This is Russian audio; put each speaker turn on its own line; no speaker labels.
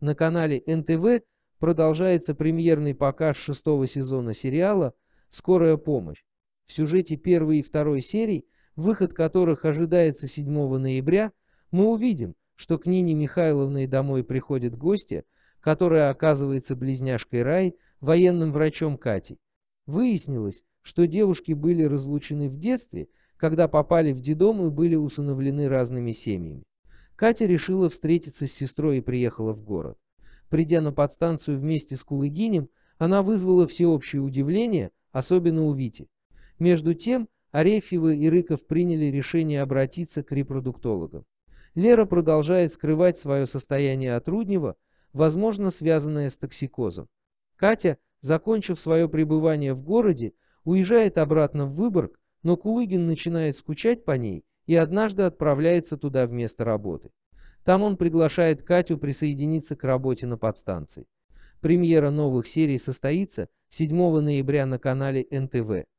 На канале НТВ продолжается премьерный показ шестого сезона сериала «Скорая помощь». В сюжете первой и второй серий, выход которых ожидается 7 ноября, мы увидим, что к Нине Михайловной домой приходит гостья, которая оказывается близняшкой Рай, военным врачом Катей. Выяснилось, что девушки были разлучены в детстве, когда попали в дедом и были усыновлены разными семьями. Катя решила встретиться с сестрой и приехала в город. Придя на подстанцию вместе с Кулыгинем, она вызвала всеобщее удивление, особенно у Вити. Между тем, Арефьева и Рыков приняли решение обратиться к репродуктологам. Лера продолжает скрывать свое состояние от Руднева, возможно, связанное с токсикозом. Катя, закончив свое пребывание в городе, уезжает обратно в Выборг, но Кулыгин начинает скучать по ней и однажды отправляется туда вместо работы. Там он приглашает Катю присоединиться к работе на подстанции. Премьера новых серий состоится 7 ноября на
канале НТВ.